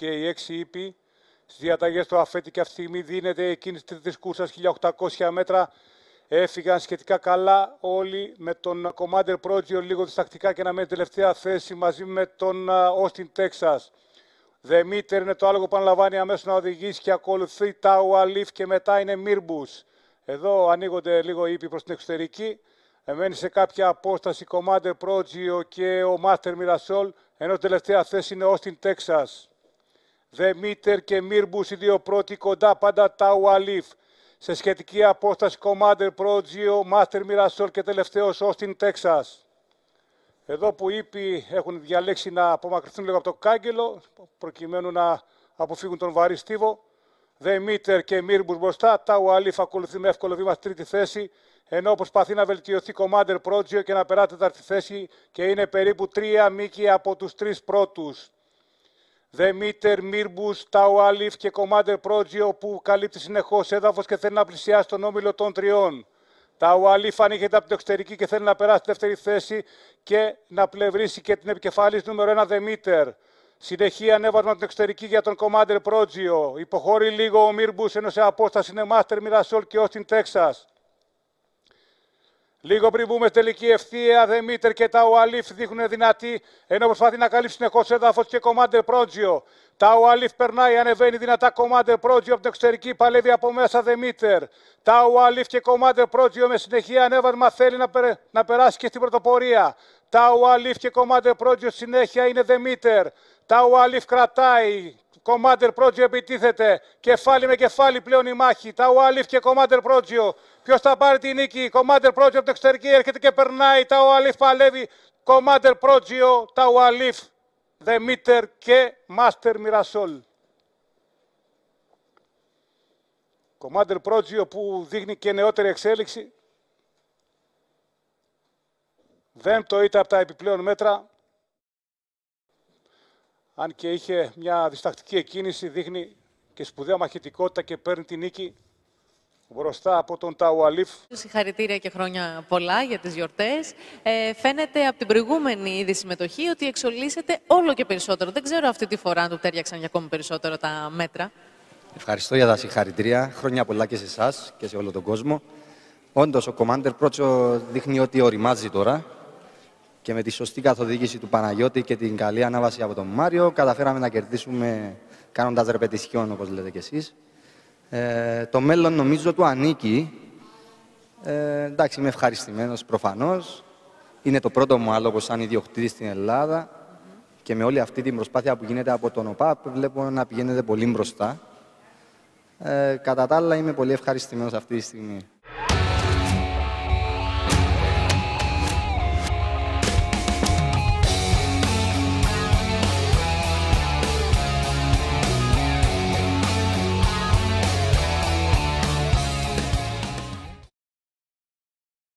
και οι έξι ύποι στις διαταγές του Αφέτη και αυτή τη στιγμή δίνεται εκείνη της τρίτης κούρσας 1800 μέτρα. Έφυγαν σχετικά καλά όλοι με τον Commander Πρότζιο λίγο διστακτικά και να μείνει τελευταία θέση μαζί με τον Austin The Meter είναι το άλογο που αναλαμβάνει αμέσως να οδηγήσει και ακολουθεί τα Ουαλίφ και μετά είναι Μίρμπου. Εδώ ανοίγονται λίγο οι ύποι προς την εξωτερική. Μένει σε κάποια απόσταση Commander Πρότζιο και ο Master Mirasol, ενώ τελευταία θέση είναι Austin Texas. Δεμίτερ και Μύρμπους οι δύο πρώτοι κοντά πάντα Τάου Αλίφ. Σε σχετική απόσταση Commander Pro Geo, Master Mirasol και τελευταίος Austin Texas. Εδώ που ήπιοι έχουν διαλέξει να απομακρυνθούν λίγο από το κάγκελο προκειμένου να αποφύγουν τον βαρύ στίβο. Δεμίτερ και Μύρμπους μπροστά, Τάου Αλίφ ακολουθεί με εύκολο βήμα στη τρίτη θέση ενώ προσπαθεί να βελτιωθεί Commander Progio και να περάσει τέταρτη θέση και είναι περίπου τρία μήκη από τους τρεις πρώτους. Δεμίτερ, Μίρμπου, Τάου και Κομάντερ Πρότζιο που καλύπτει συνεχώς έδαφος και θέλει να πλησιάσει τον όμιλο των τριών. Ταουαλίφ ανοίγεται από την εξωτερική και θέλει να περάσει τη δεύτερη θέση και να πλευρίσει και την επικεφαλή νούμερο 1 Δεμίτερ. Συνεχή ανέβασμα την εξωτερική για τον Κομάντερ Πρότζιο. Υποχωρεί λίγο ο Μίρμπου ενώ σε απόσταση είναι Μάστερ Μιρασόλ και Όστιν Τέξας. Λίγο πριν μπούμε στην τελική ευθεία, Δεμίτερ και τα Ουαλίφ δείχνουν δυνατή, ενώ προσπαθεί να καλύψει συνεχώ έδαφος και κομμάτι Πρότζιο. Τα Ουαλίφ περνάει, ανεβαίνει δυνατά κομμάτι Πρότζιο από την εξωτερική, παλεύει από μέσα Δεμίτερ. Τα Ουαλίφ και κομμάτι Πρότζιο με συνεχεία ανέβασμα θέλει να, να περάσει και στην πρωτοπορία. Τα Ουαλίφ και κομμάτι Πρότζιο συνέχεια είναι Δεμίτερ. Τα Ουαλίφ κρατάει, Κομμάτερ Πρότζιο επιτίθεται. Κεφάλι με κεφάλι πλέον η μάχη. Τα Ταουάλιφ και Κομμάτερ Πρότζιο, Ποιος θα πάρει την νίκη. Κομμάτερ Πρότζιο από την εξωτερική έρχεται και περνάει. Τα Ταουάλιφ παλεύει. Commander Progio, Ταουάλιφ, Δεμίτερ και Μάστερ Μιρασόλ. Κομμάτερ Πρότζιο που δείχνει και νεότερη εξέλιξη. Δεν το είτε από τα επιπλέον μέτρα αν και είχε μια διστακτική εκκίνηση, δείχνει και σπουδαία μαχητικότητα και παίρνει την νίκη μπροστά από τον Ταουαλίφ. Συγχαρητήρια και χρόνια πολλά για τις γιορτές. Ε, φαίνεται από την προηγούμενη ήδη συμμετοχή ότι εξολύσεται όλο και περισσότερο. Δεν ξέρω αυτή τη φορά αν του τέριαξαν για ακόμη περισσότερο τα μέτρα. Ευχαριστώ για τα συγχαρητήρια. Χρόνια πολλά και σε εσάς και σε όλο τον κόσμο. Όντως, ο Κομάντερ Πρότσο δείχνει ότι οριμάζει τώρα και με τη σωστή καθοδήγηση του Παναγιώτη και την καλή ανάβαση από τον Μάριο, καταφέραμε να κερδίσουμε κάνοντας ρεπετησιών, όπως λέτε κι εσείς. Ε, το μέλλον νομίζω του ανήκει. Ε, εντάξει, είμαι ευχαριστημένος προφανώς. Είναι το πρώτο μου άλογο σαν ιδιοκτήτης στην Ελλάδα και με όλη αυτή την προσπάθεια που γίνεται από τον ΟΠΑΠ βλέπω να πηγαίνετε πολύ μπροστά. Ε, κατά τα άλλα είμαι πολύ ευχαριστημένος αυτή τη στιγμή.